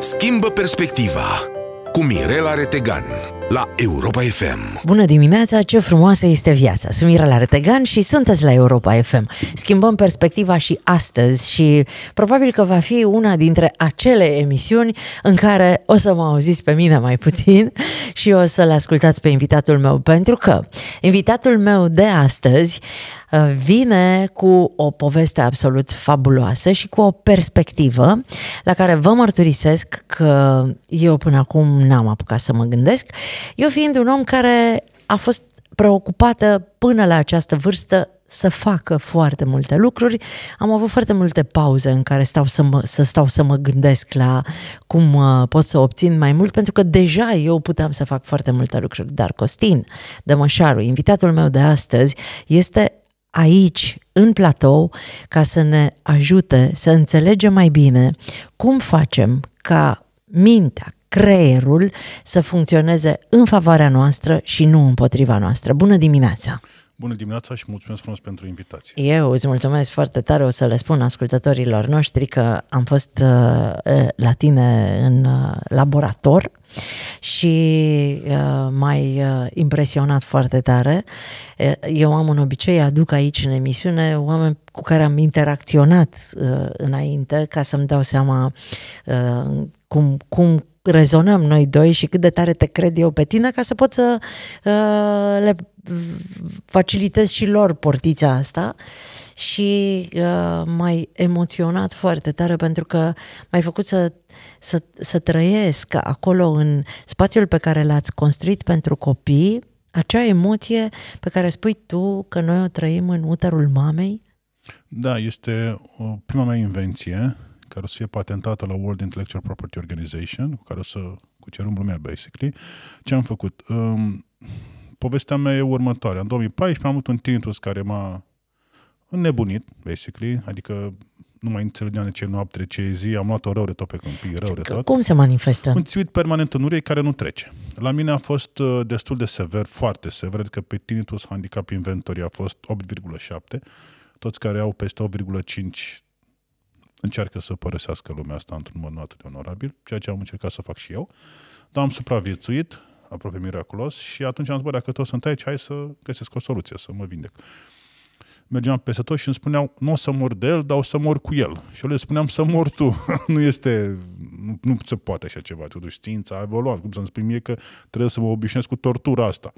Schimbă perspectiva cu Mirela Retegan la Europa FM. Bună dimineața, ce frumoasă este viața! Sunt Mirela Retegan și sunteți la Europa FM. Schimbăm perspectiva și astăzi și probabil că va fi una dintre acele emisiuni în care o să mă auziți pe mine mai puțin și o să-l ascultați pe invitatul meu, pentru că invitatul meu de astăzi Uh, vine cu o poveste absolut fabuloasă și cu o perspectivă la care vă mărturisesc că eu până acum n-am apucat să mă gândesc. Eu fiind un om care a fost preocupată până la această vârstă să facă foarte multe lucruri. Am avut foarte multe pauze în care stau să, mă, să stau să mă gândesc la cum uh, pot să obțin mai mult, pentru că deja eu puteam să fac foarte multe lucruri. Dar Costin Dămășaru, invitatul meu de astăzi, este aici, în platou, ca să ne ajute să înțelegem mai bine cum facem ca mintea, creierul să funcționeze în favoarea noastră și nu împotriva noastră. Bună dimineața! Bună dimineața și mulțumesc frumos pentru invitație. Eu îți mulțumesc foarte tare, o să le spun ascultătorilor noștri că am fost uh, la tine în uh, laborator și uh, m uh, impresionat foarte tare. Uh, eu am un obicei, aduc aici în emisiune oameni cu care am interacționat uh, înainte ca să-mi dau seama uh, cum, cum rezonăm noi doi și cât de tare te cred eu pe tine ca să pot să uh, le facilitez și lor portița asta și uh, m-ai emoționat foarte tare pentru că m-ai făcut să, să, să trăiesc acolo în spațiul pe care l-ați construit pentru copii, acea emoție pe care spui tu că noi o trăim în uterul mamei? Da, este o uh, prima mea invenție care o să fie patentată la World Intellectual Property Organization, cu care o să cucerim lumea, basically. Ce am făcut? Um, povestea mea e următoarea. În 2014 am avut un tinnitus care m-a înnebunit, basically, adică nu mai înțelegeam de ce noapte, ce zi, am luat-o rău de tot pe câmpii, rău de tot. Cum se manifestă? Un țuit permanent în urei care nu trece. La mine a fost uh, destul de sever, foarte sever, adică pe tinnitus handicap inventory a fost 8,7. Toți care au peste 8,5 încearcă să părăsească lumea asta într-un mod nu atât de onorabil, ceea ce am încercat să fac și eu, dar am supraviețuit, aproape miraculos și atunci am zis, bă, dacă tot sunt aici, hai să găsesc o soluție, să mă vindec. Mergeam peste tot și îmi spuneau, nu o să mor de el, dar o să mor cu el. Și eu le spuneam să mor tu. nu este, nu, nu se poate așa ceva. Totuși știința a evoluat. Cum să-mi spui mie că trebuie să mă obișnuiesc cu tortura asta.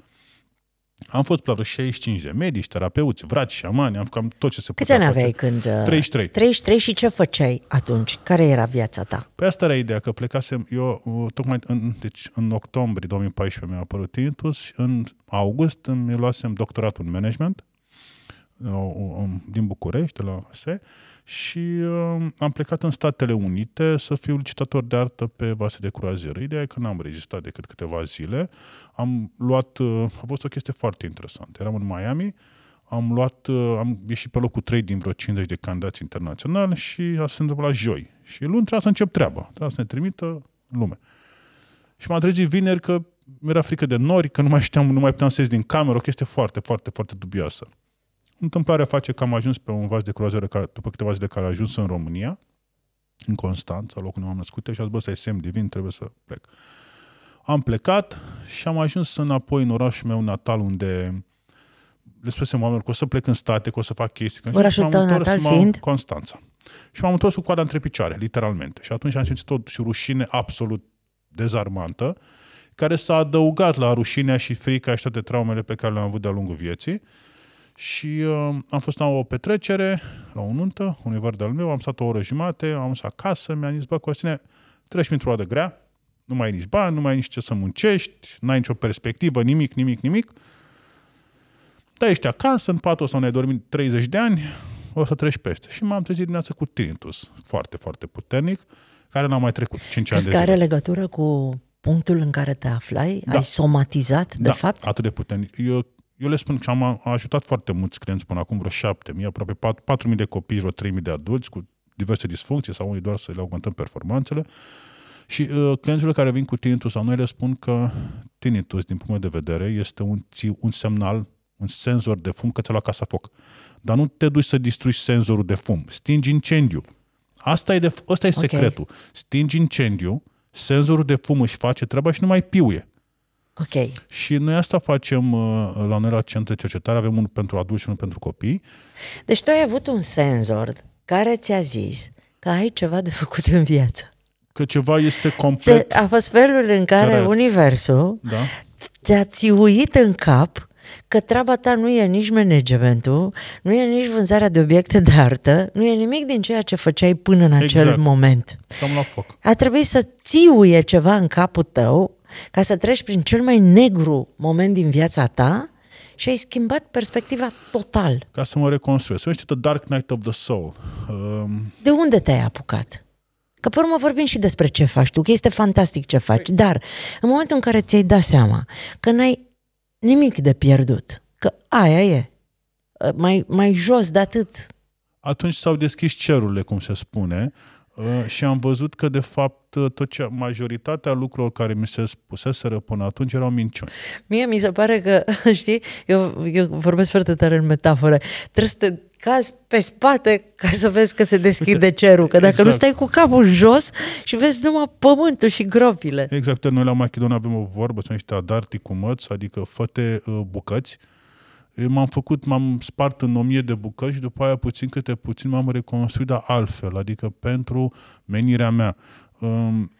Am fost la vreo 65 de medici, terapeuți, vraci, șamani, am făcut tot ce se putea Câți ani aveai când... 33. Uh, 33 și ce făceai atunci? Care era viața ta? Păi asta era ideea, că plecasem eu uh, tocmai în, deci, în octombrie 2014 mi-a apărut tinnitus și în august mi luasem doctoratul în management uh, um, din București, de la SE și uh, am plecat în Statele Unite să fiu licitator de artă pe vase de croazieră. Ideea e că n-am rezistat decât câteva zile. Am luat, uh, a fost o chestie foarte interesantă. Eram în Miami, am luat, uh, am ieșit pe locul 3 din vreo 50 de candidați internaționali și a se întâmplat joi. Și luni trebuia să încep treaba, trebuia să ne trimită în lume. Și m a trezit vineri că mi-era frică de nori, că nu mai știam, nu mai puteam să ies din cameră, o chestie foarte, foarte, foarte dubioasă întâmplarea face că am ajuns pe un vas de croazieră care, după câteva zile care a ajuns în România, în Constanța, locul unde m-am născut, și a zis, bă, să-i semn divin, trebuie să plec. Am plecat și am ajuns înapoi în orașul meu natal, unde le spusem oamenilor că o să plec în state, că o să fac chestii. Orașul tău natal fiind? Constanța. Și m-am întors cu coada între picioare, literalmente. Și atunci am simțit tot și rușine absolut dezarmantă, care s-a adăugat la rușinea și frica și toate traumele pe care le-am avut de-a lungul vieții. Și uh, am fost la o petrecere, la o nuntă, unui de al meu, am stat o oră jumate, am ajuns acasă, mi-a zis, bă, Costine, treci printr-o adă grea, nu mai ai nici bani, nu mai ai nici ce să muncești, n-ai nicio perspectivă, nimic, nimic, nimic. da, ești acasă, în patul ăsta unde ai dormit 30 de ani, o să treci peste. Și m-am trezit dimineața cu tintus, foarte, foarte puternic, care n-a mai trecut 5 Crezi ani de zile. are legătură cu punctul în care te aflai? Da. Ai somatizat, de da, fapt? atât de puternic. Eu eu le spun că am ajutat foarte mulți clienți până acum, vreo șapte, mii, aproape patru mii de copii, vreo trei mii de adulți cu diverse disfuncții sau unii doar să le augmentăm performanțele. Și uh, clienților care vin cu tinnitus sau noi le spun că tinnitus, din punct de vedere, este un, un semnal, un senzor de fum că ți-a luat casa foc. Dar nu te duci să distrugi senzorul de fum. Stingi incendiu. Asta e, de, asta e okay. secretul. Stingi incendiu, senzorul de fum își face treaba și nu mai piuie. Ok. Și noi asta facem uh, la noi la centru de cercetare, avem unul pentru adulți și unul pentru copii. Deci tu ai avut un senzor care ți-a zis că ai ceva de făcut în viață. Că ceva este complet... A fost felul în care, cred. universul da? ți-a țiuit în cap că treaba ta nu e nici managementul, nu e nici vânzarea de obiecte de artă, nu e nimic din ceea ce făceai până în acel exact. moment. Cam la foc. A trebuit să țiuie ceva în capul tău ca să treci prin cel mai negru moment din viața ta și ai schimbat perspectiva total. Ca să mă reconstruiesc. Eu The Dark Knight of the Soul. Um... De unde te-ai apucat? Că pe urmă vorbim și despre ce faci tu, că este fantastic ce faci, păi. dar în momentul în care ți-ai dat seama că n-ai nimic de pierdut, că aia e, uh, mai, mai jos de atât. Atunci s-au deschis cerurile, cum se spune, Uh, și am văzut că, de fapt, uh, tot ce, majoritatea lucrurilor care mi se spuseseră până atunci erau minciuni. Mie mi se pare că, știi, eu, eu vorbesc foarte tare în metafore, trebuie să te cazi pe spate ca să vezi că se deschide cerul, că dacă exact. nu stai cu capul jos și vezi numai pământul și gropile. Exact, noi la Machidon avem o vorbă, sunt niște adarti cu măți, adică făte uh, bucăți, m-am făcut, m-am spart în o mie de bucăți și după aia puțin câte puțin m-am reconstruit, dar altfel, adică pentru menirea mea. Um,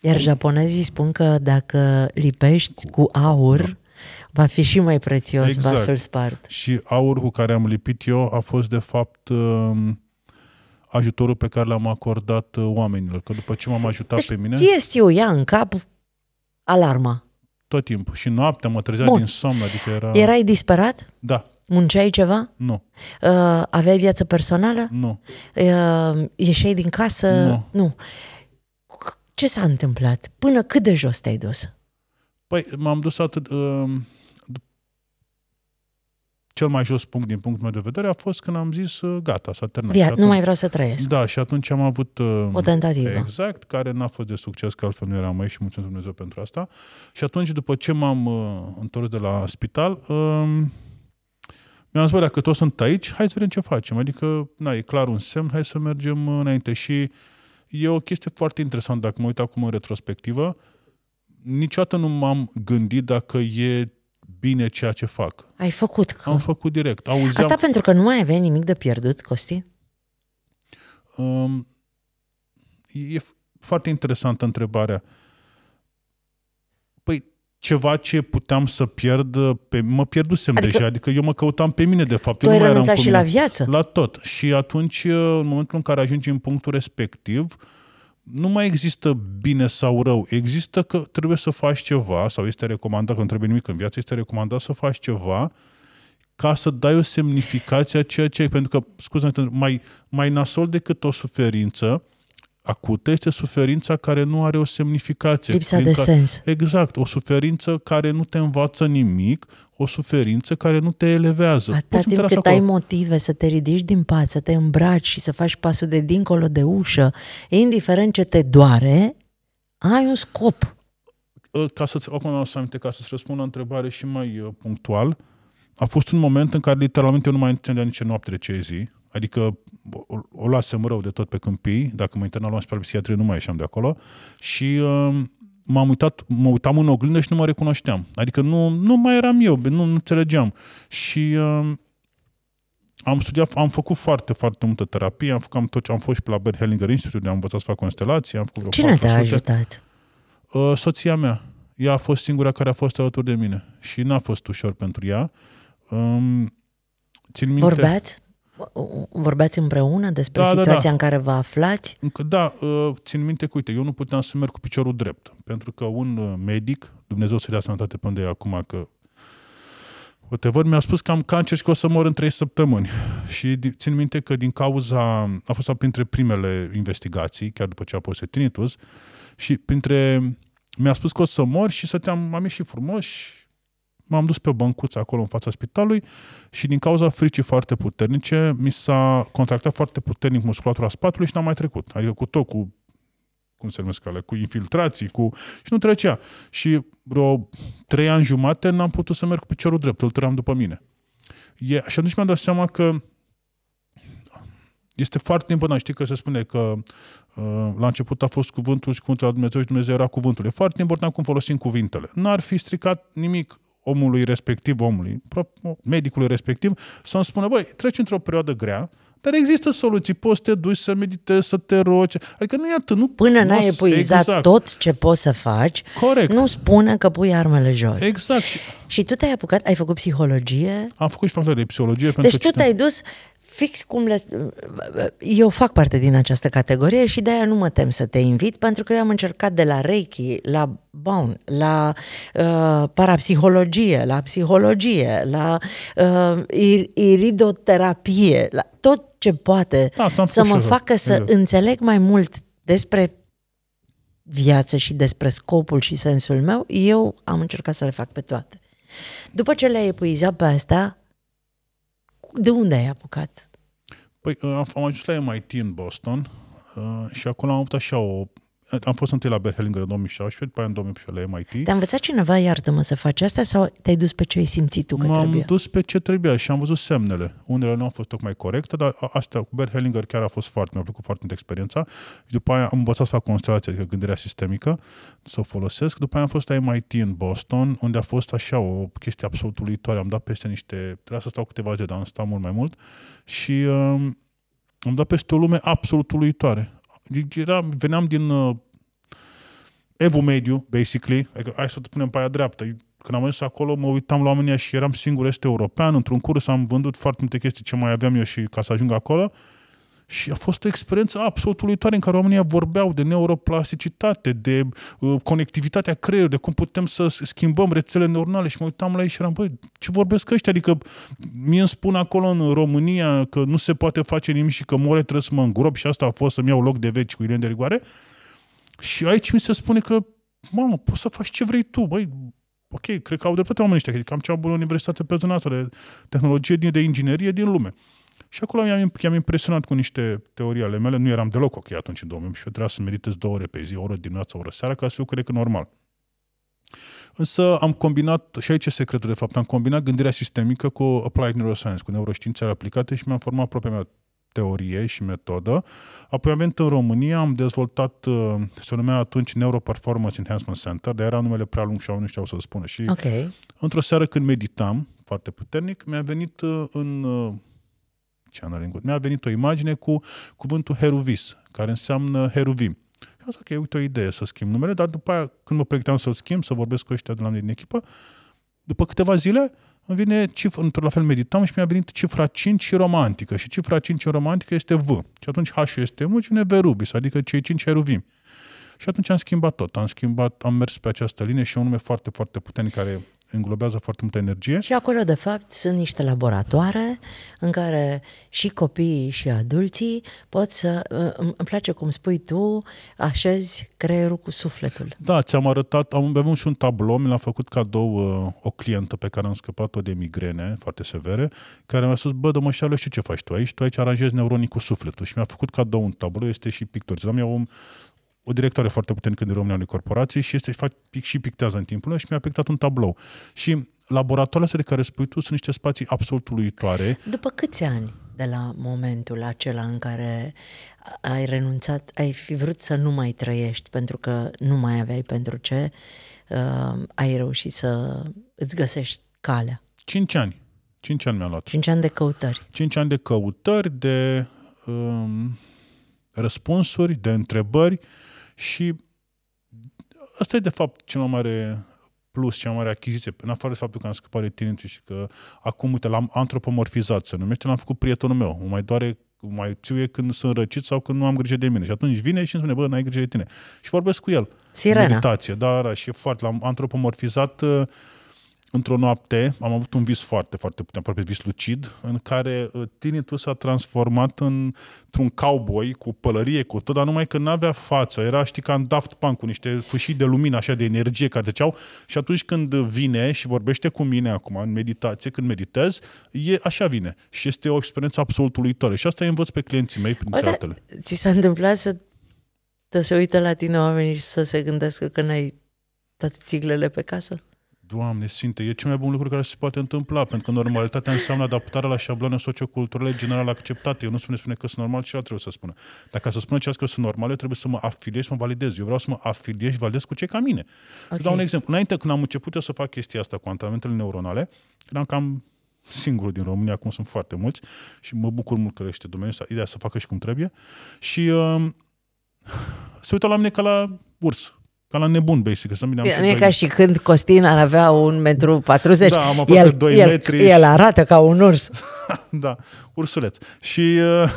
Iar japonezii spun că dacă lipești cu aur, da. va fi și mai prețios exact. vasul spart. Și aurul cu care am lipit eu a fost de fapt um, ajutorul pe care l-am acordat uh, oamenilor, că după ce m-am ajutat deci, pe mine... Ție știu, ia în cap alarma tot timpul. Și noaptea mă trezeam din somn, adică era... Erai disperat? Da. Munceai ceva? Nu. Uh, aveai viață personală? Nu. Uh, ieșeai din casă? Nu. nu. Ce s-a întâmplat? Până cât de jos te-ai dus? Păi m-am dus atât... Uh cel mai jos punct din punctul meu de vedere a fost când am zis uh, gata, s-a terminat. Via, atunci, nu mai vreau să trăiesc. Da, și atunci am avut uh, o tentativă. Exact, care n-a fost de succes, că altfel nu eram aici și mulțumesc Dumnezeu pentru asta. Și atunci, după ce m-am uh, întors de la spital, uh, mi-am zis, dacă toți sunt aici, hai să vedem ce facem. Adică, na, e clar un semn, hai să mergem înainte. Și e o chestie foarte interesantă, dacă mă uit acum în retrospectivă, niciodată nu m-am gândit dacă e bine ceea ce fac. Ai făcut că... Am făcut direct. Auzeam... Asta pentru că nu mai aveai nimic de pierdut, Costi? Um, e foarte interesantă întrebarea. Păi, ceva ce puteam să pierd, uh, pe, mă pierdusem adică, deja, adică eu mă căutam pe mine, de fapt. Tu eu ai renunțat și la viață? La tot. Și atunci, uh, în momentul în care ajungi în punctul respectiv, uh, nu mai există bine sau rău, există că trebuie să faci ceva sau este recomandat, că nu trebuie nimic în viață, este recomandat să faci ceva ca să dai o semnificație a ceea ce ai. Pentru că, scuze mai, mai nasol decât o suferință, acută este suferința care nu are o semnificație. Lipsa de care, sens. Exact, o suferință care nu te învață nimic, o suferință care nu te elevează. Atâta timp cât ai motive să te ridici din pat, să te îmbraci și să faci pasul de dincolo de ușă, indiferent ce te doare, ai un scop. Ă, ca să-ți, acum am să aminte, ca să-ți răspund la întrebare și mai ă, punctual, a fost un moment în care literalmente eu nu mai înțelegeam nici noapte de ce zi Adică o, o lasem rău de tot pe câmpii, dacă mă internalam pe psihiatrie nu mai ieșeam de acolo și uh, m-am uitat, mă uitam în oglindă și nu mă recunoșteam. Adică nu, nu mai eram eu, nu, nu înțelegeam. Și uh, am studiat, am făcut foarte, foarte multă terapie, am, făcut, am, tot, am fost și pe la Bert Hellinger Institute, am învățat să fac constelații, am făcut Cine te-a ajutat? Uh, soția mea. Ea a fost singura care a fost alături de mine și n-a fost ușor pentru ea. Um, țin minte, Vorbeați? Vorbeați împreună despre da, situația da, da. în care vă aflați? Încă da, ă, țin minte că, uite, eu nu puteam să merg cu piciorul drept, pentru că un ă, medic, Dumnezeu să-i dea sănătate pe unde e acum, că văd, mi-a spus că am cancer și că o să mor în trei săptămâni. Și țin minte că din cauza, a fost printre primele investigații, chiar după ce a fost tinitus, și printre, mi-a spus că o să mor și să te am ieșit frumos și m-am dus pe o băncuță acolo în fața spitalului și din cauza fricii foarte puternice mi s-a contractat foarte puternic musculatura spatului și n-am mai trecut. Adică cu tot, cu cum se numesc alea, cu infiltrații, cu... și nu trecea. Și vreo trei ani jumate n-am putut să merg cu piciorul drept, îl tăram după mine. E, și atunci mi-am dat seama că este foarte important. Știi că se spune că uh, la început a fost cuvântul și cuvântul la Dumnezeu și Dumnezeu era cuvântul. E foarte important cum folosim cuvintele. N-ar fi stricat nimic omului respectiv, omului, medicului respectiv, să-mi spună, băi, treci într-o perioadă grea, dar există soluții, poți să te duci să meditezi, să te rogi, adică nu e atât, nu Până n-ai epuizat exact. tot ce poți să faci, Corect. nu spune că pui armele jos. Exact. Și tu te-ai apucat, ai făcut psihologie? Am făcut și facultate de psihologie. Deci pentru tu te-ai dus fix cum le... Eu fac parte din această categorie și de-aia nu mă tem să te invit, pentru că eu am încercat de la Reiki, la Bon, la uh, parapsihologie, la psihologie, la uh, iridoterapie, la tot ce poate da, să mă facă să eu. Exact. înțeleg mai mult despre viață și despre scopul și sensul meu, eu am încercat să le fac pe toate. După ce le-ai epuizat pe astea, de unde ai apucat? Păi am ajuns la MIT în Boston uh, și acolo am avut așa o am fost întâi la Berhelinger în 2016, după în 2018 la MIT. Te-a învățat cineva, iartă-mă, să faci asta sau te-ai dus pe ce ai simțit tu că M-am dus pe ce trebuia și am văzut semnele. Unele nu au fost tocmai corecte, dar astea cu Berhelinger chiar a fost foarte, mi-a plăcut foarte mult experiența. Și după aia am învățat să fac constelația, adică gândirea sistemică, să o folosesc. După aia am fost la MIT în Boston, unde a fost așa o chestie absolut uluitoare. Am dat peste niște... Trebuia să stau câteva zile, dar am stat mult mai mult. Și um, am dat peste o lume absolut uluitoare. Deci era, veneam din uh, Evo mediu, basically, adică hai să punem pe aia dreaptă. Când am ajuns acolo, mă uitam la oamenii și eram singur este european, într-un curs am vândut foarte multe chestii ce mai aveam eu și ca să ajung acolo. Și a fost o experiență absolut uluitoare în care oamenii vorbeau de neuroplasticitate, de uh, conectivitatea creierului, de cum putem să schimbăm rețele neuronale și mă uitam la ei și eram, băi, ce vorbesc ăștia? Adică mie îmi spun acolo în România că nu se poate face nimic și că more trebuie să mă îngrop și asta a fost să-mi iau loc de veci cu Ilian de rigoare. Și aici mi se spune că, mamă, poți să faci ce vrei tu, băi, ok, cred că au dreptate oamenii ăștia, că am cea bună universitate pe zona asta de tehnologie, de inginerie din lume. Și acolo i-am, i-am impresionat cu niște teorii ale mele. Nu eram deloc ok atunci în 2000 și eu trebuia să meritez două ore pe zi, o oră dimineața, o oră seara, ca să fiu, cred că, normal. Însă am combinat, și aici se crede de fapt, am combinat gândirea sistemică cu applied neuroscience, cu neuroștiințele aplicate și mi-am format propria mea teorie și metodă. Apoi am venit în România, am dezvoltat, uh, se numea atunci Neuro Performance Enhancement Center, dar era numele prea lung și oamenii știau să spună. Și okay. într-o seară când meditam foarte puternic, mi-a venit uh, în uh, Channeling God. Mi-a venit o imagine cu cuvântul Heruvis, care înseamnă Heruvim. Și am zis, ok, uite o idee să schimb numele, dar după aia, când mă pregăteam să-l schimb, să vorbesc cu ăștia de la mine din echipă, după câteva zile, îmi vine cifra, într la fel meditam și mi-a venit cifra 5 romantică. Și cifra 5 romantică este V. Și atunci H este M și Verubis, adică cei 5 heruvim. Și atunci am schimbat tot. Am schimbat, am mers pe această linie și un nume foarte, foarte puternic care înglobează foarte multă energie. Și acolo, de fapt, sunt niște laboratoare în care și copiii și adulții pot să... Îmi place cum spui tu, așezi creierul cu sufletul. Da, ți-am arătat, am, avem și un tablou, mi l-a făcut cadou ă, o clientă pe care am scăpat-o de migrene foarte severe, care mi-a spus, bă, domnule, știu ce faci tu aici, tu aici aranjezi neuronii cu sufletul. Și mi-a făcut cadou un tablou, este și pictorizat. Eu o directoare foarte puternică din România unei corporații și este fac pic și pictează în timpul meu și mi-a pictat un tablou. Și laboratoarele astea de care spui tu sunt niște spații absolut uluitoare. După câți ani de la momentul acela în care ai renunțat, ai fi vrut să nu mai trăiești pentru că nu mai aveai pentru ce, uh, ai reușit să îți găsești calea? Cinci ani. Cinci ani mi-a luat. Cinci ani de căutări. Cinci ani de căutări, de um, răspunsuri, de întrebări, uh, și asta e de fapt cel mai mare plus, cea mai mare achiziție, în afară de faptul că am scăpat de tinnitus și că acum, uite, l-am antropomorfizat, se numește, l-am făcut prietenul meu, mai doare mai țiuie când sunt răcit sau când nu am grijă de mine. Și atunci vine și îmi spune, bă, n-ai grijă de tine. Și vorbesc cu el. Sirena. Meditație, da, da, și e foarte, l-am antropomorfizat uh, într-o noapte am avut un vis foarte, foarte puternic, aproape vis lucid, în care uh, tinitul s-a transformat în, într-un cowboy cu pălărie, cu tot, dar numai că n-avea față. Era, știi, ca în Daft Punk, cu niște fâșii de lumină, așa, de energie care treceau. Și atunci când vine și vorbește cu mine acum, în meditație, când meditez, e așa vine. Și este o experiență absolut uluitoare. Și asta îi învăț pe clienții mei, prin o, altele. Ți s-a întâmplat să te se uită la tine oamenii și să se gândească că n-ai toate țiglele pe casă? Doamne, sinte, e cel mai bun lucru care se poate întâmpla, pentru că normalitatea înseamnă adaptarea la șabloane socioculturale general acceptate. Eu nu spune, spune că sunt normal, ce trebuie să spună. Dacă să spună ce că sunt eu trebuie să mă afiliez să mă validez. Eu vreau să mă afiliez și validez cu cei ca mine. Okay. Să dau un exemplu. Înainte când am început eu să fac chestia asta cu antrenamentele neuronale, eram cam singurul din România, acum sunt foarte mulți și mă bucur mult că crește domeniul ăsta, ideea să facă și cum trebuie. Și uh, se uită la mine ca la urs ca la nebun, basic. Să nu e ca și când Costin ar avea un metru 40, da, am el, 2 el, metri el arată ca un urs. da, ursuleț. Și uh,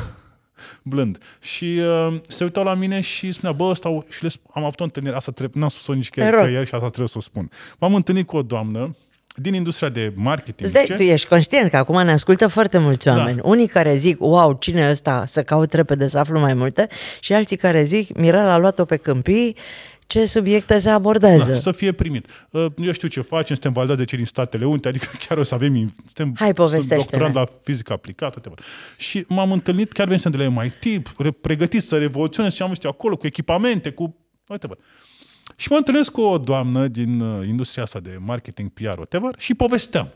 blând. Și uh, se uitau la mine și spunea, bă, ăsta, și le am avut o întâlnire, asta trebuie, n-am spus-o nici chiar că ieri și asta trebuie să o spun. M-am întâlnit cu o doamnă, din industria de marketing. Zde, tu ești conștient că acum ne ascultă foarte mulți da. oameni. Da. Unii care zic, wow, cine ăsta, să caut repede să aflu mai multe, și alții care zic, Mirela a luat-o pe câmpii, ce subiecte se abordează. Da, să fie primit. Uh, eu știu ce facem, suntem validați de cei din Statele Unite, adică chiar o să avem... Suntem Hai, Sunt la fizică aplicată, tot Și m-am întâlnit, chiar venisem de la MIT, pregătit să revoluționez și am știu acolo, cu echipamente, cu... Uite, bă. Și mă întâlnesc cu o doamnă din uh, industria asta de marketing, PR, whatever, și povesteam.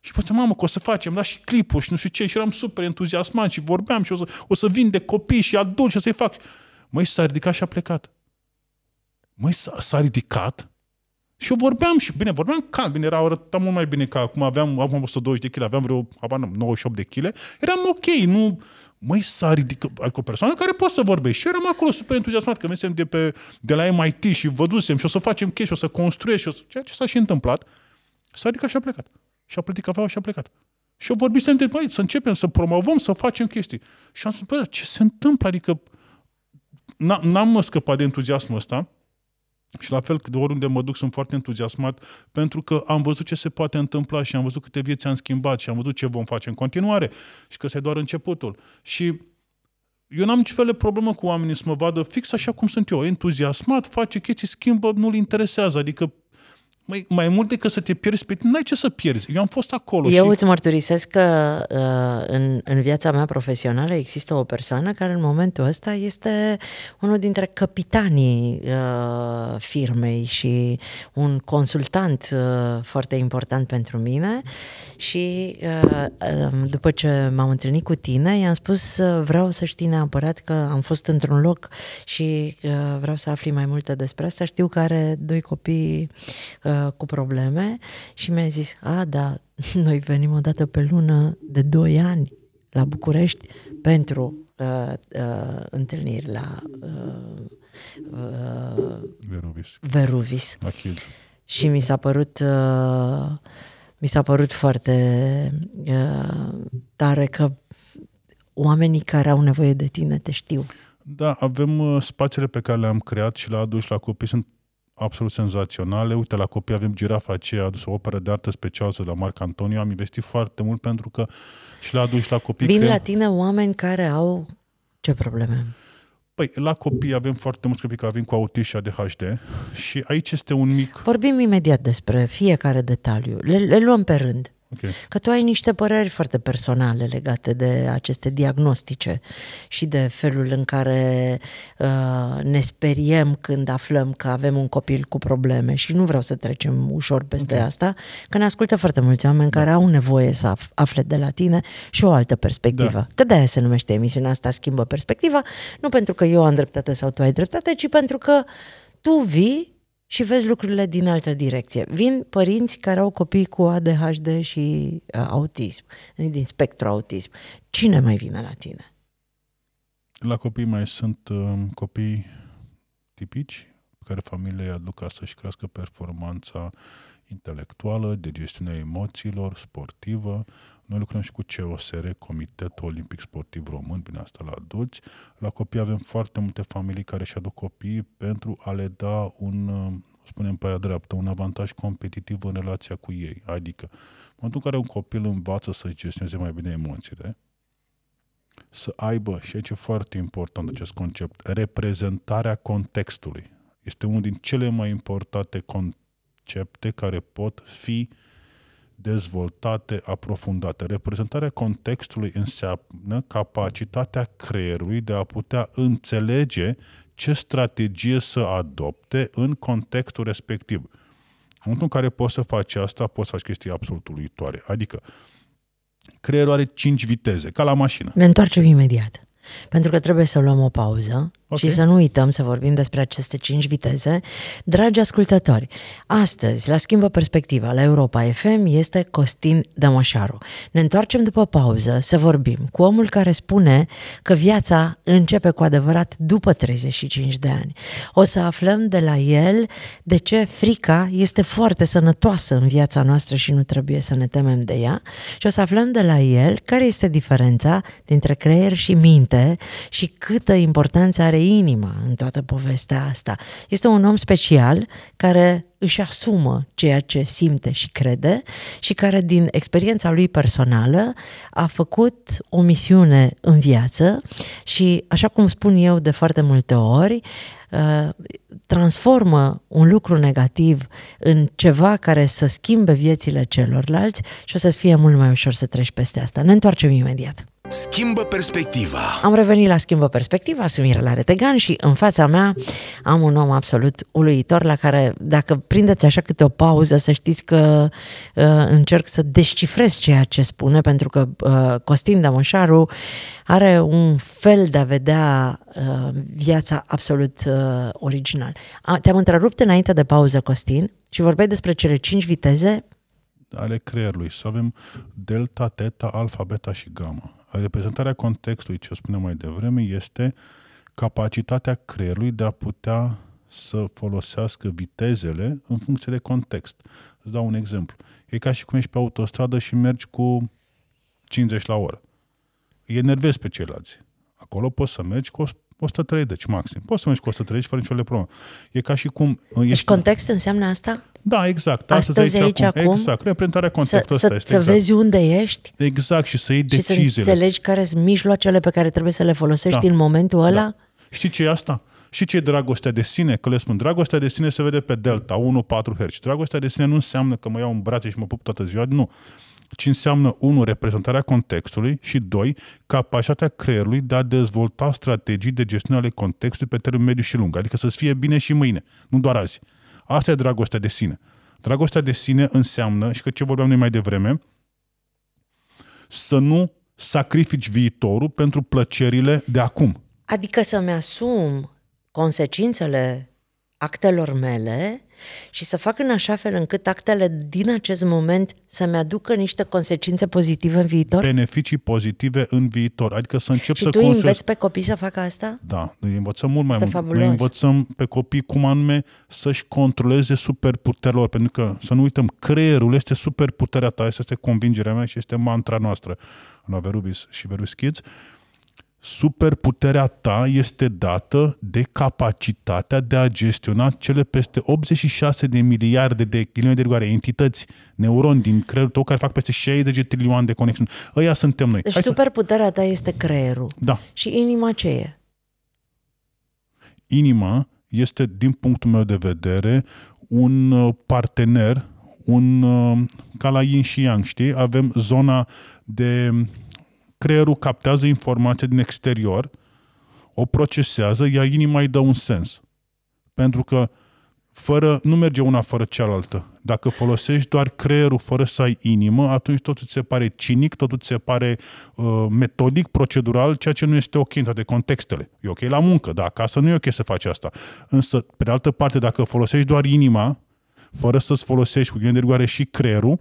Și poți mamă, că o să facem, da, și clipuri și nu știu ce, și eram super entuziasmat și vorbeam și o să, o să vin de copii și adulți și o să-i fac. Măi, s-a ridicat și a plecat măi, s-a, s-a ridicat și eu vorbeam și bine, vorbeam cal bine, era, arătat mult mai bine ca acum, aveam, acum 120 de kg, aveam vreo, aban 98 de kg, eram ok, nu, măi, s-a ridicat, adică o persoană care poate să vorbește. Și eram acolo super entuziasmat că venisem de, pe, de la MIT și vădusem și o să facem chestii, o să construiesc și o să... ceea ce s-a și întâmplat. S-a ridicat și a plecat. Și a plătit cafeaua și a plecat. Și eu vorbisem de, băi, să începem să promovăm, să facem chestii. Și am zis, ce se întâmplă? Adică n-am scăpat de entuziasmul ăsta și la fel, de oriunde mă duc, sunt foarte entuziasmat pentru că am văzut ce se poate întâmpla și am văzut câte vieți am schimbat și am văzut ce vom face în continuare și că se doar începutul. Și eu n-am nici fel de problemă cu oamenii să mă vadă fix așa cum sunt eu, entuziasmat, face chestii, schimbă, nu-l interesează. Adică mai, mai mult decât să te pierzi pe tine, n-ai ce să pierzi. Eu am fost acolo. Eu și... îți mărturisesc că uh, în, în viața mea profesională există o persoană care în momentul ăsta este unul dintre capitanii uh, firmei și un consultant uh, foarte important pentru mine și uh, um, după ce m-am întâlnit cu tine, i-am spus uh, vreau să știi neapărat că am fost într-un loc și uh, vreau să afli mai multe despre asta. Știu că are doi copii uh, cu probleme și mi-a zis, a, da, noi venim o dată pe lună de 2 ani la București pentru uh, uh, întâlniri la uh, uh, Veruvis. Veruvis. La Kids. Și mi s-a părut uh, mi s-a părut foarte uh, tare că oamenii care au nevoie de tine te știu. Da, avem uh, spațiile pe care le-am creat și le-a adus la copii sunt absolut senzaționale. Uite, la copii avem girafa aceea, adus o operă de artă specială de la Marc Antonio. Am investit foarte mult pentru că și la adus la copii. Vin că... la tine oameni care au ce probleme? Păi, la copii avem foarte mulți copii care vin cu autism și ADHD și aici este un mic... Vorbim imediat despre fiecare detaliu. Le, le luăm pe rând. Okay. Că tu ai niște păreri foarte personale legate de aceste diagnostice și de felul în care uh, ne speriem când aflăm că avem un copil cu probleme și nu vreau să trecem ușor peste okay. asta, că ne ascultă foarte mulți oameni da. care au nevoie să afle de la tine și o altă perspectivă. Da. Că de-aia se numește emisiunea asta Schimbă Perspectiva, nu pentru că eu am dreptate sau tu ai dreptate, ci pentru că tu vii și vezi lucrurile din altă direcție. Vin părinți care au copii cu ADHD și uh, autism, din spectru autism. Cine mai vine la tine? La copii mai sunt um, copii tipici pe care familia aduc ca să-și crească performanța intelectuală, de gestiunea emoțiilor, sportivă, noi lucrăm și cu COSR, Comitetul Olimpic Sportiv Român, bine asta la adulți. La copii avem foarte multe familii care și aduc copii pentru a le da un, spunem pe aia dreaptă, un avantaj competitiv în relația cu ei. Adică, în momentul în care un copil învață să gestioneze mai bine emoțiile, să aibă, și aici e foarte important acest concept, reprezentarea contextului. Este unul din cele mai importante concepte care pot fi uh, dezvoltate, aprofundate. Reprezentarea contextului înseamnă capacitatea creierului de a putea înțelege ce strategie să adopte în contextul respectiv. În momentul în care poți să faci asta, poți să faci chestii absolut uluitoare. Adică, creierul are cinci viteze, ca la mașină. Ne întoarcem imediat pentru că trebuie să luăm o pauză okay. și să nu uităm să vorbim despre aceste cinci viteze. Dragi ascultători, astăzi, la Schimbă Perspectiva, la Europa FM, este Costin Dămășaru. Ne întoarcem după pauză să vorbim cu omul care spune că viața începe cu adevărat după 35 de ani. O să aflăm de la el de ce frica este foarte sănătoasă în viața noastră și nu trebuie să ne temem de ea și o să aflăm de la el care este diferența dintre creier și minte minte și câtă importanță are inima în toată povestea asta. Este un om special care își asumă ceea ce simte și crede și care din experiența lui personală a făcut o misiune în viață și, așa cum spun eu de foarte multe ori, ă, transformă un lucru negativ în ceva care să schimbe viețile celorlalți și o să-ți fie mult mai ușor să treci peste asta. Ne întoarcem imediat. Schimbă perspectiva. Am revenit la Schimbă perspectiva, sunt Mirela Retegan și în fața mea am un om absolut uluitor la care dacă prindeți așa câte o pauză să știți că uh, încerc să descifrez ceea ce spune pentru că uh, Costin Damoșaru are un fel de a vedea uh, viața absolut uh, original. Te-am întrerupt înainte de pauză, Costin, și vorbeai despre cele cinci viteze ale creierului. Să avem delta, teta, alfa, beta și gamma reprezentarea contextului, ce spuneam mai devreme, este capacitatea creierului de a putea să folosească vitezele în funcție de context. Îți dau un exemplu. E ca și cum ești pe autostradă și mergi cu 50 la oră. E nervezi pe ceilalți. Acolo poți să mergi cu 130 maxim. Poți să mergi cu 130 fără nicio problemă. E ca și cum... Uh, deci ești... context context înseamnă asta? Da, exact. Astăzi, Astăzi aici, aici acum. Exact. Reprezentarea contextului ăsta este. Să exact. vezi unde ești. Exact și să iei deciziile. Și să înțelegi care sunt mijloacele pe care trebuie să le folosești da. în momentul da. ăla. Da. Știi ce e asta? Și ce e dragostea de sine? Că le spun, dragostea de sine se vede pe delta, 1-4 Hz. Dragostea de sine nu înseamnă că mă iau în brațe și mă pup toată ziua, nu. Ci înseamnă, 1. reprezentarea contextului și, 2. capacitatea creierului de a dezvolta strategii de gestionare ale contextului pe termen mediu și lung. Adică să-ți fie bine și mâine, nu doar azi. Asta e dragostea de sine. Dragostea de sine înseamnă, și că ce vorbeam noi mai devreme, să nu sacrifici viitorul pentru plăcerile de acum. Adică să-mi asum consecințele actelor mele și să fac în așa fel încât actele din acest moment să-mi aducă niște consecințe pozitive în viitor? Beneficii pozitive în viitor. Adică să încep și să tu construiesc... înveți pe copii să facă asta? Da, îi învățăm mult mai este mult. Fabulos. Noi învățăm pe copii cum anume să-și controleze superputerile, lor, pentru că, să nu uităm, creierul este superputerea ta, asta este convingerea mea și este mantra noastră la Verubis și Verubis Kids Superputerea ta este dată de capacitatea de a gestiona cele peste 86 de miliarde de kilometri de rigoare, entități, neuroni din creierul tău care fac peste 60 de trilioane de conexiuni. Ăia suntem noi. Deci Hai superputerea să... ta este creierul. Da. Și inima ce e? Inima este, din punctul meu de vedere, un uh, partener, un, uh, ca la yin și yang, știi? Avem zona de creierul captează informația din exterior, o procesează, iar inima îi dă un sens. Pentru că fără, nu merge una fără cealaltă. Dacă folosești doar creierul fără să ai inimă, atunci totul ți se pare cinic, totul ți se pare uh, metodic, procedural, ceea ce nu este ok în toate contextele. E ok la muncă, dar acasă nu e ok să faci asta. Însă, pe de altă parte, dacă folosești doar inima, fără să-ți folosești cu gândire și creierul,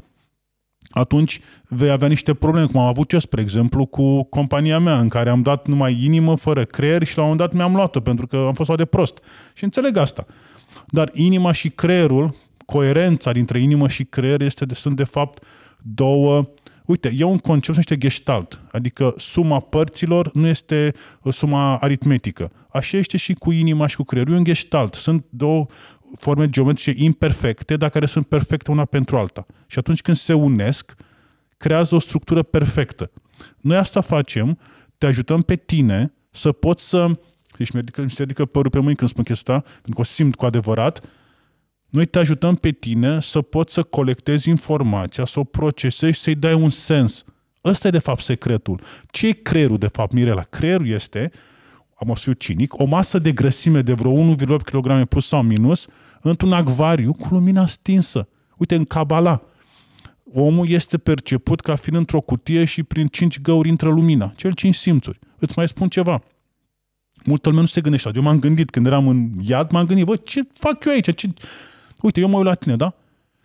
atunci vei avea niște probleme, cum am avut eu, spre exemplu, cu compania mea, în care am dat numai inimă, fără creier și la un moment dat mi-am luat-o, pentru că am fost de prost. Și înțeleg asta. Dar inima și creierul, coerența dintre inimă și creier este, sunt de fapt două Uite, e un concept, se gestalt, adică suma părților nu este uh, suma aritmetică. Așa este și cu inima și cu creierul, e un gestalt. Sunt două forme geometrice imperfecte, dar care sunt perfecte una pentru alta. Și atunci când se unesc, creează o structură perfectă. Noi asta facem, te ajutăm pe tine să poți să... Deci mi se ridică, ridică părul pe mâini când spun chestia asta, pentru că o simt cu adevărat. Noi te ajutăm pe tine să poți să colectezi informația, să o procesezi, să-i dai un sens. Ăsta e de fapt secretul. Ce e creierul de fapt, Mirela? Creierul este, am o să fiu cinic, o masă de grăsime de vreo 1,8 kg plus sau minus, într-un acvariu cu lumina stinsă. Uite, în Cabala, omul este perceput ca fiind într-o cutie și prin cinci găuri intră lumina, cel cinci simțuri. Îți mai spun ceva. Multă lume nu se gândește. Eu m-am gândit când eram în iad, m-am gândit, bă, ce fac eu aici? Ce... Uite, eu mă uit la tine, da?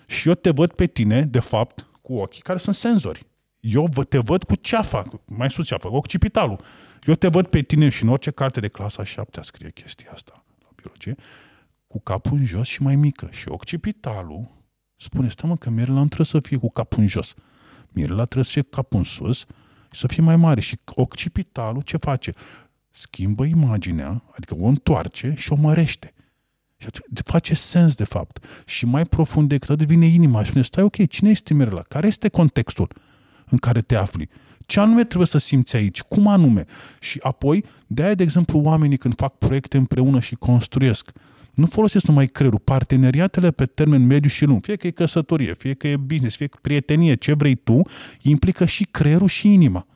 Și eu te văd pe tine, de fapt, cu ochii, care sunt senzori. Eu te văd cu ceafa, mai sus ceafa, occipitalul. Eu te văd pe tine și în orice carte de clasa 7 scrie chestia asta la biologie cu capul în jos și mai mică. Și occipitalul spune, stă mă, că Mirela nu trebuie să fie cu capul în jos. Mirela trebuie să fie cu capul în sus și să fie mai mare. Și occipitalul ce face? Schimbă imaginea, adică o întoarce și o mărește. Și atunci face sens, de fapt. Și mai profund decât atât vine inima. Și spune, stai, ok, cine este Mirela? Care este contextul în care te afli? Ce anume trebuie să simți aici? Cum anume? Și apoi, de aia, de exemplu, oamenii când fac proiecte împreună și construiesc, nu folosesc numai creierul. Parteneriatele pe termen mediu și lung, fie că e căsătorie, fie că e business, fie că e prietenie, ce vrei tu, implică și creierul și inima.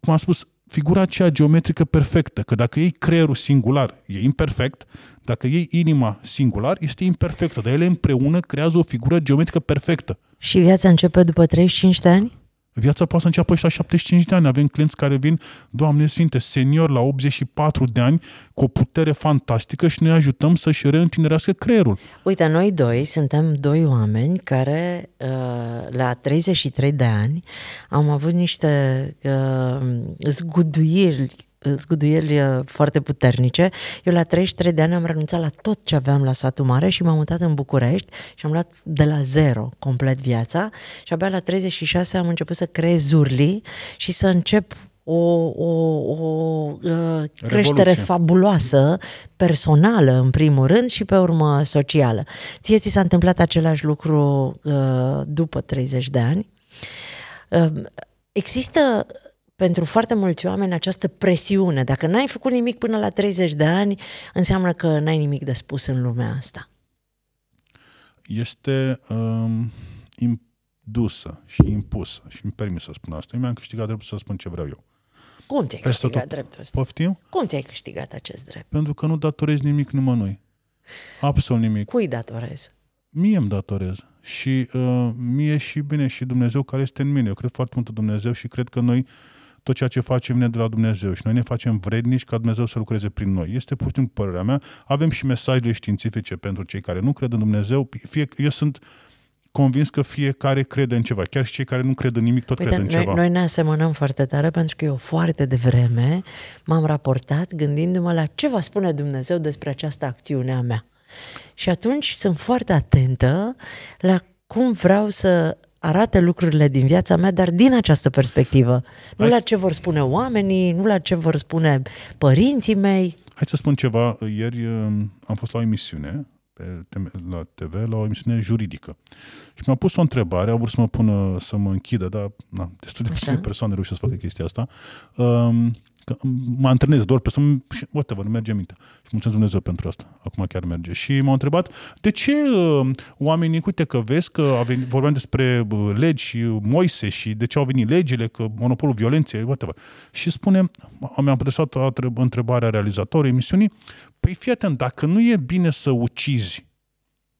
Cum am spus, figura aceea geometrică perfectă, că dacă iei creierul singular, e imperfect, dacă iei inima singular, este imperfectă, dar ele împreună creează o figură geometrică perfectă. Și viața începe după 35 de ani? Viața poate să înceapă și la 75 de ani. Avem clienți care vin, Doamne Sfinte, senior la 84 de ani, cu o putere fantastică și noi ajutăm să-și reîntinerească creierul. Uite, noi doi suntem doi oameni care uh, la 33 de ani am avut niște uh, zguduiri zguduieli uh, foarte puternice. Eu la 33 de ani am renunțat la tot ce aveam la satul mare și m-am mutat în București și am luat de la zero complet viața și abia la 36 am început să creez zurli și să încep o, o, o uh, creștere Revoluție. fabuloasă, personală în primul rând și pe urmă socială. Ție ți s-a întâmplat același lucru uh, după 30 de ani. Există pentru foarte mulți oameni această presiune. Dacă n-ai făcut nimic până la 30 de ani, înseamnă că n-ai nimic de spus în lumea asta. Este um, dusă și impusă și îmi permis să spun asta. Eu mi-am câștigat dreptul să spun ce vreau eu. Cum ți ai Peste câștigat tot... dreptul ăsta? Poftim? Cum ți ai câștigat acest drept? Pentru că nu datorez nimic numai Absolut nimic. Cui datorez? Mie îmi datorez. Și uh, mie și bine și Dumnezeu care este în mine. Eu cred foarte mult în Dumnezeu și cred că noi uh, tot ceea ce facem vine de la Dumnezeu și noi ne facem vrednici ca Dumnezeu să lucreze prin noi. Este pur și simplu părerea mea. Avem și mesajele științifice pentru cei care nu cred în Dumnezeu. Fie, eu sunt convins că fiecare crede în ceva. Chiar și cei care nu cred în nimic tot Uite, cred în noi, ceva. Noi ne asemănăm foarte tare pentru că eu foarte devreme m-am raportat gândindu-mă la ce va spune Dumnezeu despre această acțiune a mea. Și atunci sunt foarte atentă la cum vreau să arate lucrurile din viața mea, dar din această perspectivă. Nu la ce vor spune oamenii, nu la ce vor spune părinții mei. Hai să spun ceva. Ieri um, am fost la o emisiune pe, la TV, la o emisiune juridică. Și mi-a pus o întrebare, a vrut să mă pună, să mă închidă, dar na, destul de puține persoane reușesc să facă chestia asta. Um, că mă antrenez doar pe să și whatever, nu merge mintea. Și mulțumesc Dumnezeu pentru asta. Acum chiar merge. Și m-au întrebat de ce uh, oamenii, uite că vezi că venit, vorbeam despre uh, legi și Moise și de ce au venit legile, că monopolul violenței, whatever. Și spune, mi-am adresat o întrebare a realizatorului emisiunii, păi fii atent, dacă nu e bine să ucizi,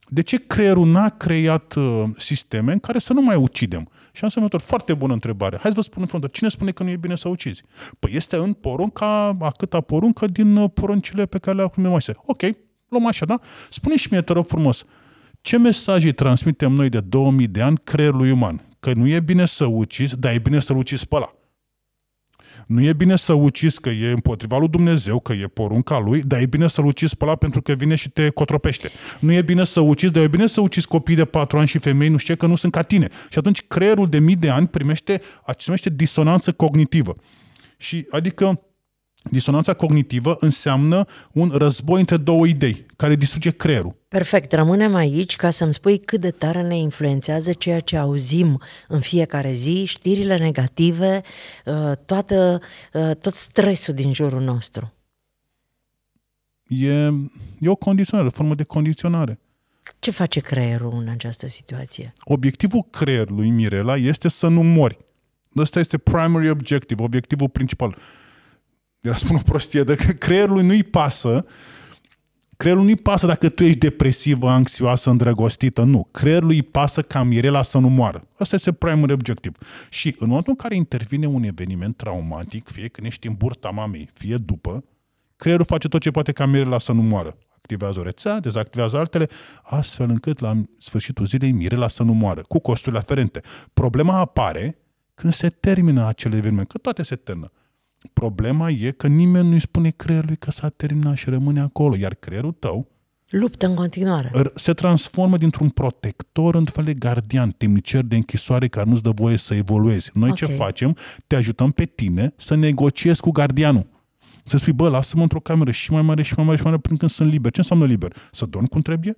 de ce creierul n-a creat uh, sisteme în care să nu mai ucidem? Și am semnător, foarte bună întrebare. Hai să vă spun în frontă, cine spune că nu e bine să ucizi? Păi este în porunca, a câta poruncă din uh, poruncile pe care le-a primit Moise. Ok, luăm așa, da? Spune și mie, te rog frumos, ce mesaje transmitem noi de 2000 de ani creierului uman? Că nu e bine să ucizi, dar e bine să-l ucizi pe ăla. Nu e bine să ucizi că e împotriva lui Dumnezeu, că e porunca lui, dar e bine să-l ucizi pe ăla pentru că vine și te cotropește. Nu e bine să ucizi, dar e bine să ucizi copii de patru ani și femei, nu știu ce, că nu sunt ca tine. Și atunci creierul de mii de ani primește, se numește disonanță cognitivă. Și adică Disonanța cognitivă înseamnă un război între două idei, care distruge creierul. Perfect, rămânem aici ca să-mi spui cât de tare ne influențează ceea ce auzim în fiecare zi, știrile negative, uh, toată, uh, tot stresul din jurul nostru. E, e o condiționare, o formă de condiționare. Ce face creierul în această situație? Obiectivul creierului, Mirela, este să nu mori. Ăsta este primary objective, obiectivul principal era spun o prostie, dacă creierul nu-i pasă, creierul nu-i pasă dacă tu ești depresivă, anxioasă, îndrăgostită, nu. Creierul îi pasă ca Mirela să nu moară. Asta este primul obiectiv. Și în momentul în care intervine un eveniment traumatic, fie când ești în burta mamei, fie după, creierul face tot ce poate ca Mirela să nu moară activează o rețea, dezactivează altele, astfel încât la sfârșitul zilei Mirela să nu moară, cu costurile aferente. Problema apare când se termină acel eveniment, că toate se termină. Problema e că nimeni nu-i spune creierului că s-a terminat și rămâne acolo, iar creierul tău Luptă în continuare. Se transformă dintr-un protector într-un fel de gardian, temnicer de închisoare care nu-ți dă voie să evoluezi. Noi okay. ce facem? Te ajutăm pe tine să negociezi cu gardianul. Să spui, bă, lasă-mă într-o cameră și mai mare și mai mare și mai mare până când sunt liber. Ce înseamnă liber? Să dorm cum trebuie?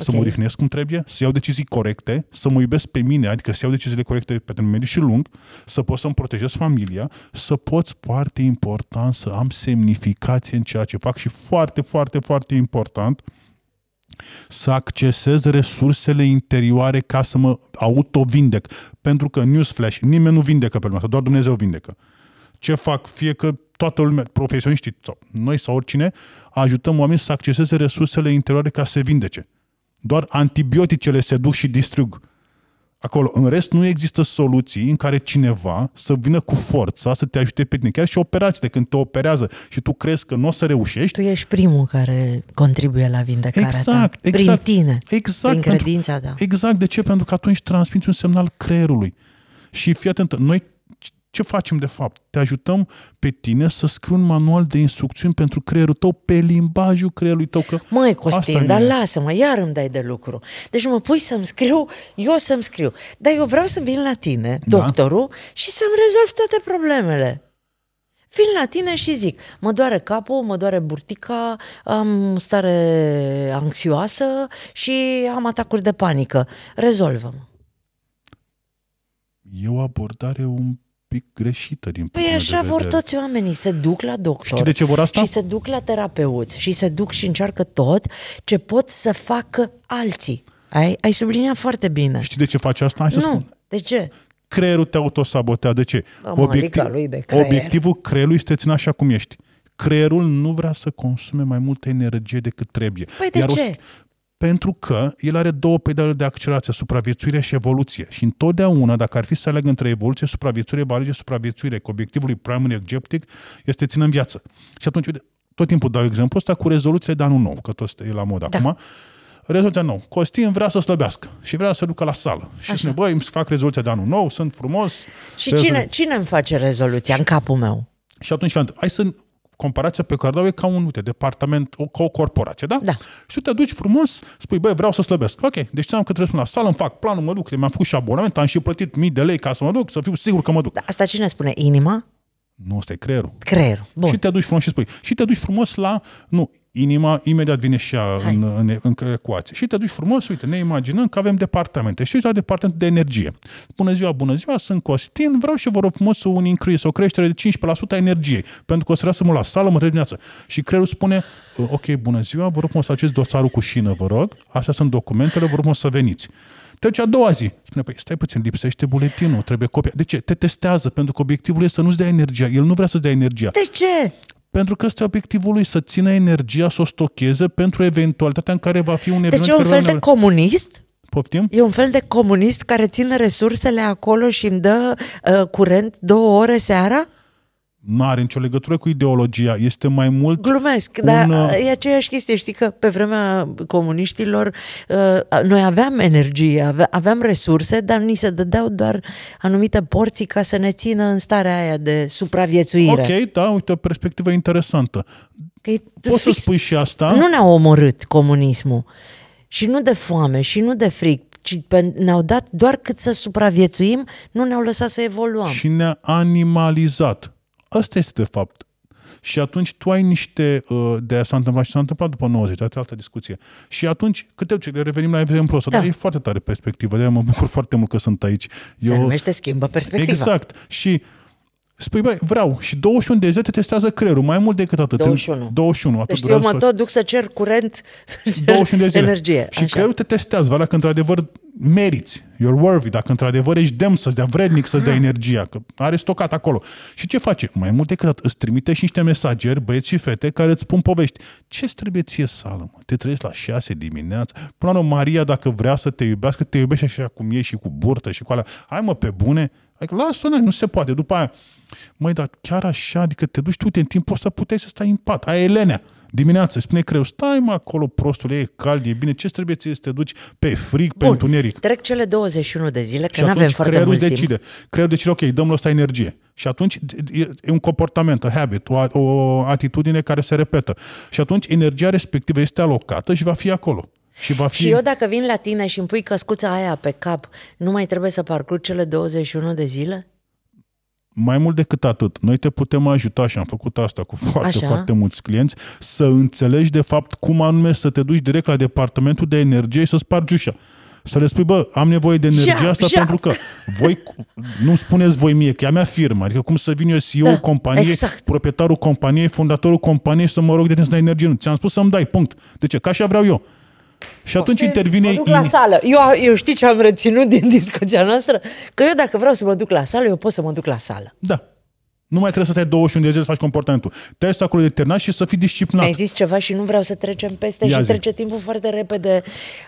okay. să mă odihnesc cum trebuie, să iau decizii corecte, să mă iubesc pe mine, adică să iau deciziile corecte pe termen mediu și lung, să pot să-mi protejez familia, să pot, foarte important, să am semnificație în ceea ce fac și foarte, foarte, foarte important, să accesez resursele interioare ca să mă autovindec. Pentru că, newsflash, nimeni nu vindecă pe lumea asta, doar Dumnezeu vindecă. Ce fac? Fie că toată lumea, profesioniștii sau noi sau oricine, ajutăm oamenii să acceseze resursele interioare ca să se vindece. Doar antibioticele se duc și distrug. Acolo, în rest, nu există soluții în care cineva să vină cu forța să te ajute pe tine. Chiar și operațiile, când te operează și tu crezi că nu o să reușești. Tu ești primul care contribuie la vindecarea exact, ta. Exact, prin exact. tine, exact, prin credința ta. Exact. De ce? Pentru că atunci transmiți un semnal creierului. Și fii atent, noi ce facem de fapt? Te ajutăm pe tine să scrii un manual de instrucțiuni pentru creierul tău pe limbajul creierului tău. Că Măi, Costin, dar lasă-mă, iar îmi dai de lucru. Deci mă pui să-mi scriu, eu să-mi scriu. Dar eu vreau să vin la tine, da? doctorul, și să-mi rezolv toate problemele. Vin la tine și zic, mă doare capul, mă doare burtica, am stare anxioasă și am atacuri de panică. Rezolvă-mă. E o abordare un pic greșită din punct Păi așa de vor toți oamenii, se duc la doctor Știi de ce vor asta? și se duc la terapeut și se duc și încearcă tot ce pot să facă alții. Ai, ai subliniat foarte bine. Știi de ce faci asta? Hai să nu. spun. De ce? Creierul te autosabotează. De ce? Am Obiectiv, lui de creier. Obiectivul creierului este ține așa cum ești creierul nu vrea să consume mai multă energie decât trebuie. Păi de Iar ce? O, pentru că el are două pedale de accelerație, supraviețuire și evoluție. Și întotdeauna, dacă ar fi să aleg între evoluție și supraviețuire, va alege supraviețuire, că obiectivul lui primary objective este țină în viață. Și atunci, tot timpul dau exemplu ăsta cu rezoluția de anul nou, că tot e la mod da. acum. Rezoluția nou. Costin vrea să slăbească și vrea să ducă la sală. Și Așa. spune, băi, îmi fac rezoluția de anul nou, sunt frumos. Și cine, cine îmi face rezoluția în capul meu? Și atunci, hai să comparația pe care o dau e ca un uite, departament, o, ca o corporație, da? Da. Și tu te duci frumos, spui, băi, vreau să slăbesc. Ok, deci știam că trebuie să la sală, îmi fac planul, mă duc, mi-am făcut și abonament, am și plătit mii de lei ca să mă duc, să fiu sigur că mă duc. Da, asta cine spune? Inima? Nu, ăsta e creierul. Creierul. Bun. Și te duci frumos și spui. Și te duci frumos la... Nu, inima imediat vine și ea în, în, în ecuație. Și te duci frumos, uite, ne imaginăm că avem departamente. Și la departament de energie. Bună ziua, bună ziua, sunt Costin, vreau și vă rog frumos un increase, o creștere de 15% a energiei, pentru că o să vreau să mă la sală, mă trebuie dimineață. Și creierul spune, ok, bună ziua, vă rog frumos, aceți dosarul cu șină, vă rog, astea sunt documentele, vă rog frumos să veniți duci a doua zi. Spune, păi stai puțin, lipsește buletinul, trebuie copia. De ce? Te testează, pentru că obiectivul este să nu-ți dea energia. El nu vrea să-ți dea energia. De ce? Pentru că este obiectivul lui să țină energia, să o stocheze pentru eventualitatea în care va fi un deci eveniment. Deci e un fel de comunist? Poftim? E un fel de comunist care ține resursele acolo și îmi dă uh, curent două ore seara? nu are nicio legătură cu ideologia, este mai mult... Glumesc, un... dar e aceeași chestie, știi că pe vremea comuniștilor uh, noi aveam energie, aveam resurse, dar ni se dădeau doar anumite porții ca să ne țină în starea aia de supraviețuire. Ok, da, uite, o perspectivă interesantă. Că Poți fix, să spui și asta? Nu ne-a omorât comunismul. Și nu de foame, și nu de fric, ci ne-au dat doar cât să supraviețuim, nu ne-au lăsat să evoluăm. Și ne-a animalizat. Asta este de fapt. Și atunci tu ai niște... Uh, de aia s-a întâmplat și s-a întâmplat după 90, asta altă discuție. Și atunci, câte ce revenim la exemplu ăsta, da. dar e foarte tare perspectivă, de mă bucur foarte mult că sunt aici. Eu... Se numește schimbă perspectiva. Exact. Și spui, băi, vreau. Și 21 de zile te testează creierul, mai mult decât atât. 21. 21. Atât deci eu mă tot duc să cer curent, să cer 21 de zile. energie. Și așa. creierul te testează, vă dacă într-adevăr meriți, you're worthy, dacă într-adevăr ești demn să-ți dea vrednic să-ți dea energia, că are stocat acolo. Și ce face? Mai mult decât atât, îți trimite și niște mesageri, băieți și fete, care îți spun povești. ce trebuie ție Salomă? Te trezi la 6 dimineața? Până la Maria, dacă vrea să te iubească, te iubește așa cum e și cu burtă și cu alea. Hai mă, pe bune, Adică lasă-o, nu se poate. După aia, măi, dar chiar așa, adică te duci tu, în timpul ăsta puteai să stai în pat. Aia e Elenea. Dimineața spune creu, stai mă acolo, prostul e cald, e bine, ce trebuie ție să te duci pe frig, Bun, întuneric? trec cele 21 de zile, că nu avem foarte mult decide. timp. decide. Creierul decide, ok, dăm ăsta energie. Și atunci e un comportament, un habit, o, o atitudine care se repetă. Și atunci energia respectivă este alocată și va fi acolo. Și, va fi... și eu dacă vin la tine și îmi pui căscuța aia pe cap, nu mai trebuie să parcurg cele 21 de zile? mai mult decât atât, noi te putem ajuta și am făcut asta cu foarte, Așa. foarte mulți clienți, să înțelegi de fapt cum anume să te duci direct la departamentul de energie și să spargi ușa. Să le spui, bă, am nevoie de energia ja, asta ja. pentru că voi, nu spuneți voi mie, că e a mea firmă, adică cum să vin eu CEO da, companiei, exact. proprietarul companiei, fondatorul companiei să mă rog de tine să dai energie. Nu, ți-am spus să-mi dai, punct. De ce? Ca așa vreau eu. Și atunci intervine... Mă duc in... la sală. Eu, eu știi ce am reținut din discuția noastră? Că eu dacă vreau să mă duc la sală, eu pot să mă duc la sală. Da. Nu mai trebuie să stai 21 de zile să faci comportamentul. Te să acolo determinat și să fii disciplinat. Mi-ai zis ceva și nu vreau să trecem peste Ia și zi. trece timpul foarte repede.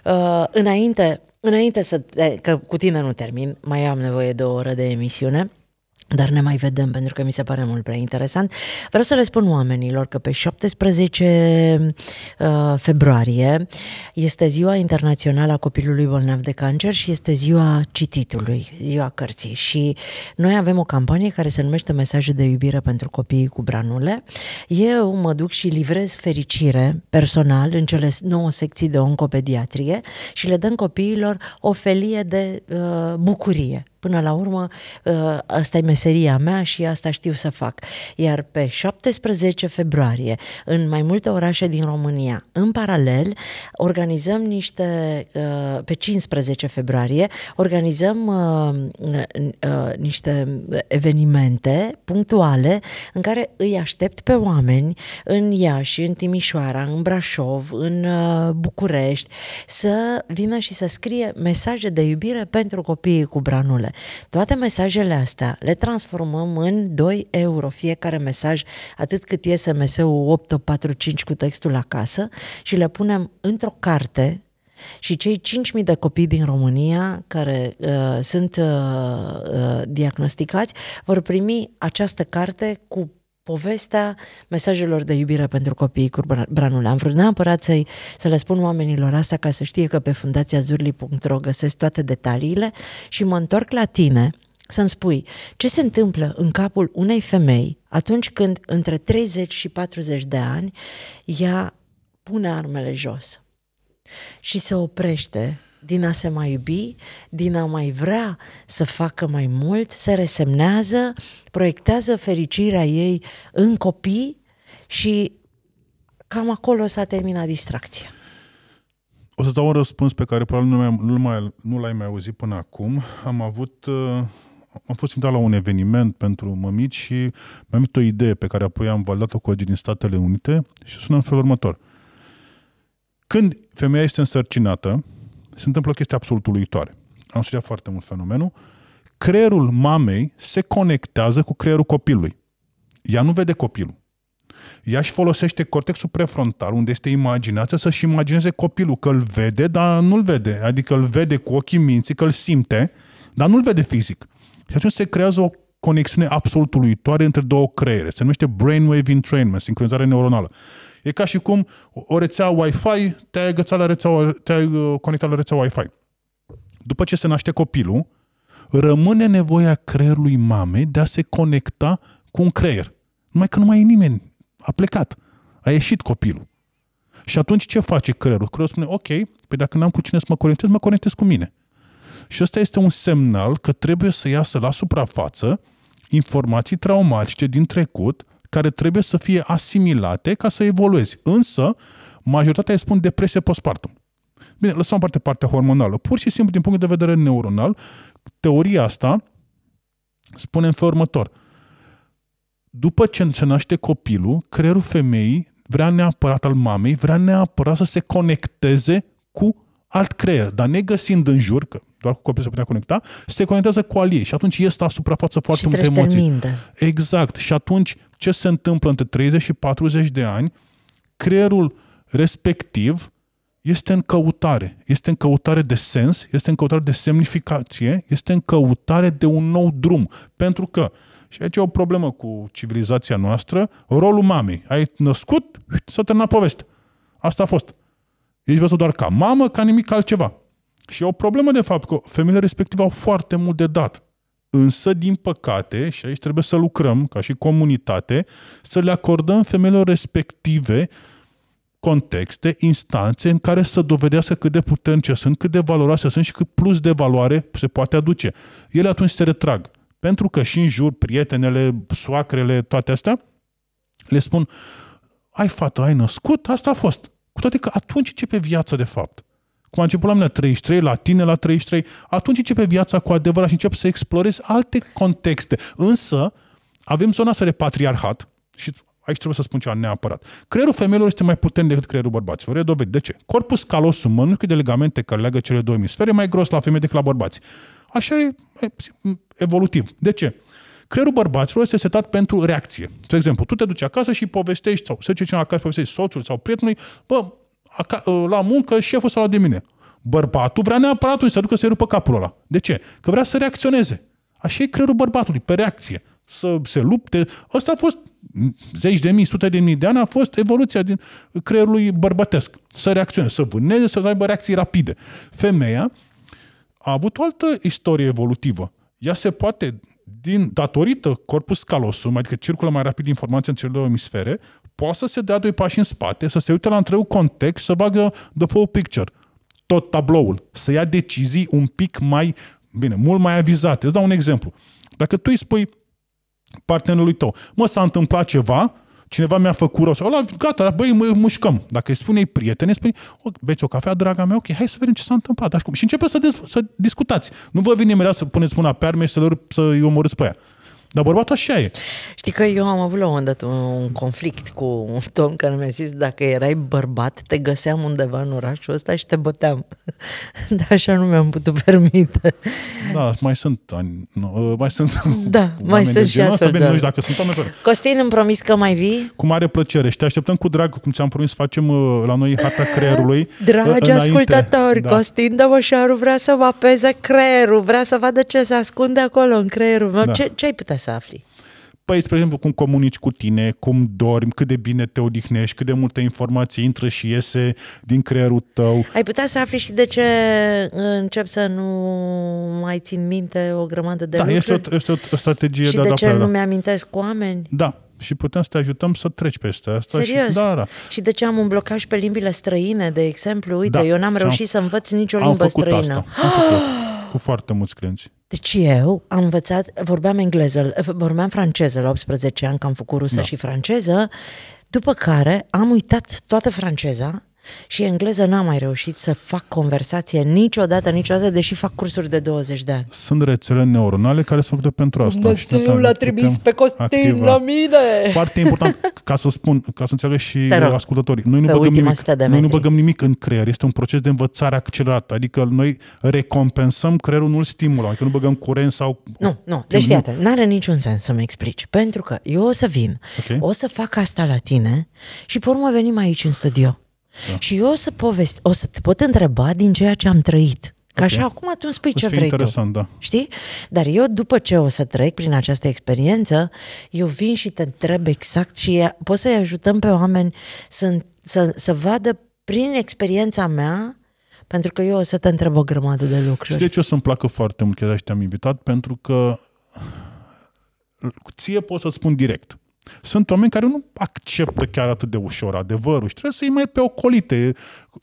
Uh, înainte, înainte să... Că cu tine nu termin, mai am nevoie de o oră de emisiune dar ne mai vedem pentru că mi se pare mult prea interesant. Vreau să le spun oamenilor că pe 17 uh, februarie este ziua internațională a copilului bolnav de cancer și este ziua cititului, ziua cărții și noi avem o campanie care se numește Mesaje de iubire pentru copiii cu branule. Eu mă duc și livrez fericire personal în cele 9 secții de oncopediatrie și le dăm copiilor o felie de uh, bucurie Până la urmă, uh, asta e meseria mea și asta știu să fac. Iar pe 17 februarie, în mai multe orașe din România, în paralel, organizăm niște, uh, pe 15 februarie, organizăm uh, niște evenimente punctuale în care îi aștept pe oameni în Iași, în Timișoara, în Brașov, în București, să vină și să scrie mesaje de iubire pentru copiii cu branule. Toate mesajele astea le transformăm în 2 euro fiecare mesaj, atât cât e SMS-ul 845 cu textul acasă și le punem într-o carte și cei 5.000 de copii din România care uh, sunt uh, uh, diagnosticați vor primi această carte cu povestea mesajelor de iubire pentru copiii cu Branul. Am vrut neapărat să, să le spun oamenilor asta ca să știe că pe fundația zurli.ro găsesc toate detaliile și mă întorc la tine să-mi spui ce se întâmplă în capul unei femei atunci când între 30 și 40 de ani ea pune armele jos și se oprește din a se mai iubi, din a mai vrea să facă mai mult, se resemnează, proiectează fericirea ei în copii și cam acolo s-a terminat distracția. O să dau un răspuns pe care probabil nu, mai, nu, mai, nu l-ai mai auzit până acum. Am avut... Uh, am fost invitat la un eveniment pentru mămici și mi-am venit o idee pe care apoi am validat-o cu din Statele Unite și sună în felul următor. Când femeia este însărcinată, se întâmplă o chestie absolut uluitoare. Am studiat foarte mult fenomenul. Creierul mamei se conectează cu creierul copilului. Ea nu vede copilul. Ea își folosește cortexul prefrontal, unde este imaginația, să-și imagineze copilul, că îl vede, dar nu-l vede. Adică îl vede cu ochii minții, că îl simte, dar nu-l vede fizic. Și atunci se creează o conexiune absolut uluitoare între două creiere. Se numește brainwave entrainment, sincronizare neuronală. E ca și cum o rețea Wi-Fi te-ai, agățat la rețea, te-ai uh, conectat la rețea Wi-Fi. După ce se naște copilul, rămâne nevoia creierului mamei de a se conecta cu un creier. Numai că nu mai e nimeni. A plecat. A ieșit copilul. Și atunci ce face creierul? Creierul spune, ok, pe păi dacă n-am cu cine să mă conectez, mă conectez cu mine. Și ăsta este un semnal că trebuie să iasă la suprafață informații traumatice din trecut care trebuie să fie asimilate ca să evoluezi. Însă, majoritatea spun depresie postpartum. Bine, lăsăm parte partea hormonală. Pur și simplu, din punct de vedere neuronal, teoria asta spune în felul următor. După ce se naște copilul, creierul femeii vrea neapărat al mamei, vrea neapărat să se conecteze cu alt creier, dar găsind în jur, că doar cu copii se putea conecta, se conectează cu al ei și atunci este la suprafață foarte multe emoții. Exact. Și atunci ce se întâmplă între 30 și 40 de ani, creierul respectiv este în căutare. Este în căutare de sens, este în căutare de semnificație, este în căutare de un nou drum. Pentru că, și aici e o problemă cu civilizația noastră, rolul mamei. Ai născut, s-a terminat Asta a fost. Ești văzut doar ca mamă, ca nimic altceva. Și e o problemă de fapt că femeile respective au foarte mult de dat. Însă, din păcate, și aici trebuie să lucrăm ca și comunitate, să le acordăm femeilor respective contexte, instanțe în care să dovedească cât de puternice sunt, cât de valoroase sunt și cât plus de valoare se poate aduce. Ele atunci se retrag. Pentru că și în jur, prietenele, soacrele, toate astea, le spun, ai fată, ai născut, asta a fost. Cu toate că atunci începe viața de fapt. Cum a început la mine la 33, la tine la 33, atunci începe viața cu adevărat și încep să explorezi alte contexte. Însă, avem zona asta de patriarhat și aici trebuie să spun ceva neapărat. Creierul femeilor este mai puternic decât creierul bărbaților. E dovedit. De ce? Corpus calosum, cu de legamente care leagă cele două emisfere, e mai gros la femei decât la bărbați. Așa e, e evolutiv. De ce? Creierul bărbaților este setat pentru reacție. De exemplu, tu te duci acasă și povestești, sau se duce cineva acasă povestești soțul sau prietenului, bă, Uh, la muncă, șeful s-a luat de mine. Bărbatul vrea neapărat să se ducă să-i rupă capul ăla. De ce? Că vrea să reacționeze. Așa e creierul bărbatului, pe reacție. Să se lupte. Asta a fost zeci de mii, sute de mii de ani a fost evoluția din creierului bărbătesc. Să reacționeze, să vâneze, să aibă reacții rapide. Femeia a avut o altă istorie evolutivă. Ea se poate, din datorită corpus calosum, adică circulă mai rapid informația în cele două emisfere, poate să se dea doi pași în spate, să se uite la întregul context, să bagă the full picture, tot tabloul, să ia decizii un pic mai, bine, mult mai avizate. Îți dau un exemplu. Dacă tu îi spui partenerului tău, mă, s-a întâmplat ceva, cineva mi-a făcut rău, ăla, gata, băi, mă mușcăm. Dacă îi spune îi spui, o, beți o cafea, draga mea, ok, hai să vedem ce s-a întâmplat. Dar, și începe să, dez- să discutați. Nu vă vine imediat să puneți mâna pe arme și să-i omorâți pe aia. Dar bărbatul așa e. Știi că eu am avut la un moment dat un conflict cu un domn care mi-a zis dacă erai bărbat, te găseam undeva în orașul ăsta și te băteam. Dar așa nu mi-am putut permite. Da, mai sunt ani, nu, mai sunt Da, mai sunt și astfel. Bine, nu da. știu dacă sunt oameni Costin, îmi promis că mai vii? Cu mare plăcere și te așteptăm cu drag, cum ți-am promis, să facem uh, la noi harta creierului. Dragi uh, înainte. ascultători, da. Costin Dăvășaru vrea să apeze creierul, vrea să vadă ce se ascunde acolo în creierul meu. Da. Ce, ce ai putea să afli? Păi, spre exemplu, cum comunici cu tine, cum dormi, cât de bine te odihnești, cât de multe informații intră și iese din creierul tău. Ai putea să afli și de ce uh, încep să nu mai țin minte o grămadă de da, lucruri? Da, este o, este o strategie și da, de adaptare. Și de ce nu da. mi-amintesc cu oameni? Da, și putem să te ajutăm să treci peste asta. Serios? Și, da, da. și de ce am un blocaj pe limbile străine, de exemplu? Uite, da, eu n-am reușit am, să învăț nicio limbă străină. Asta, am făcut asta. cu foarte mulți clienți. Deci eu am învățat, vorbeam engleză, vorbeam franceză la 18 ani, că am făcut rusă da. și franceză, după care am uitat toată franceza și engleză n-am mai reușit să fac conversație niciodată, niciodată, deși fac cursuri de 20 de ani. Sunt rețele neuronale care sunt făcute pentru asta. Dumnezeu l-a trimis pe Costin activa. la mine! Foarte important, ca să spun, ca să înțeleg și rog, ascultătorii, noi nu, băgăm nimic, de noi nu băgăm nimic în creier, este un proces de învățare accelerată, adică noi recompensăm creierul, nu-l stimulăm, adică nu băgăm curent sau... Nu, nu, deci fii atent, n-are niciun sens să-mi explici, pentru că eu o să vin, okay. o să fac asta la tine și pe urmă venim aici în studio da. Și eu o să povesti, o să te pot întreba din ceea ce am trăit. Ca okay. așa, acum tu îmi spui ce vrei interesant, tu. Da. Știi? Dar eu, după ce o să trec prin această experiență, eu vin și te întreb exact și poți să-i ajutăm pe oameni să, să, să vadă prin experiența mea pentru că eu o să te întreb o grămadă de lucruri. Și de ce o să-mi placă foarte mult că te-am invitat? Pentru că ție pot să-ți spun direct. Sunt oameni care nu acceptă chiar atât de ușor adevărul și trebuie să-i mai pe ocolite.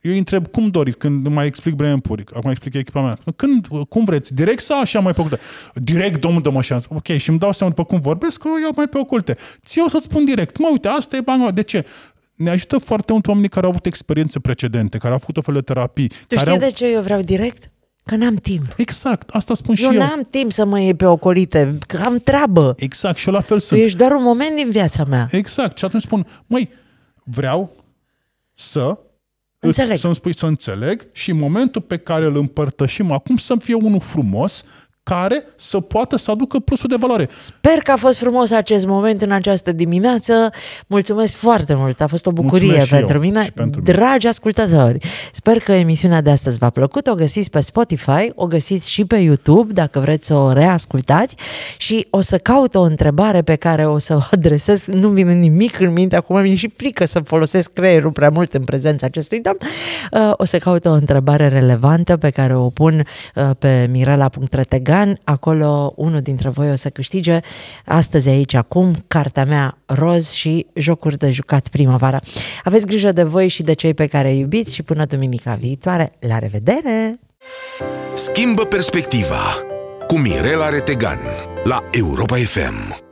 Eu îi întreb, cum doriți? Când mai explic Brempuric, acum explic echipa mea. Când, cum vreți? Direct sau așa mai făcută? Direct, domnul, dă șansă. Ok, și îmi dau seama după cum vorbesc că eu iau mai pe ocolte. Ți eu să-ți spun direct. Mă, uite, asta e banul De ce? ne ajută foarte mult oamenii care au avut experiențe precedente, care au făcut o fel de terapii. Tu care știi au... de ce eu vreau direct? Că n-am timp. Exact, asta spun eu și eu. Eu n-am timp să mă iei pe ocolite, că am treabă. Exact, și eu la fel tu sunt. ești doar un moment din viața mea. Exact, și atunci spun, măi, vreau să înțeleg. Îți, să-mi spui să înțeleg și momentul pe care îl împărtășim acum să fie unul frumos, care să poată să aducă plusul de valoare. Sper că a fost frumos acest moment în această dimineață. Mulțumesc foarte mult, a fost o bucurie Mulțumesc pentru eu, mine. pentru Dragi mine. ascultători, sper că emisiunea de astăzi v-a plăcut. O găsiți pe Spotify, o găsiți și pe YouTube dacă vreți să o reascultați și o să caut o întrebare pe care o să o adresez. Nu mi vine nimic în minte acum, mi-e și frică să folosesc creierul prea mult în prezența acestui domn. Uh, o să caut o întrebare relevantă pe care o pun uh, pe mirela.retegar Bogdan. Acolo unul dintre voi o să câștige astăzi aici acum cartea mea roz și jocuri de jucat primăvara. Aveți grijă de voi și de cei pe care îi iubiți și până duminica viitoare. La revedere! Schimbă perspectiva cu Mirela Retegan la Europa FM.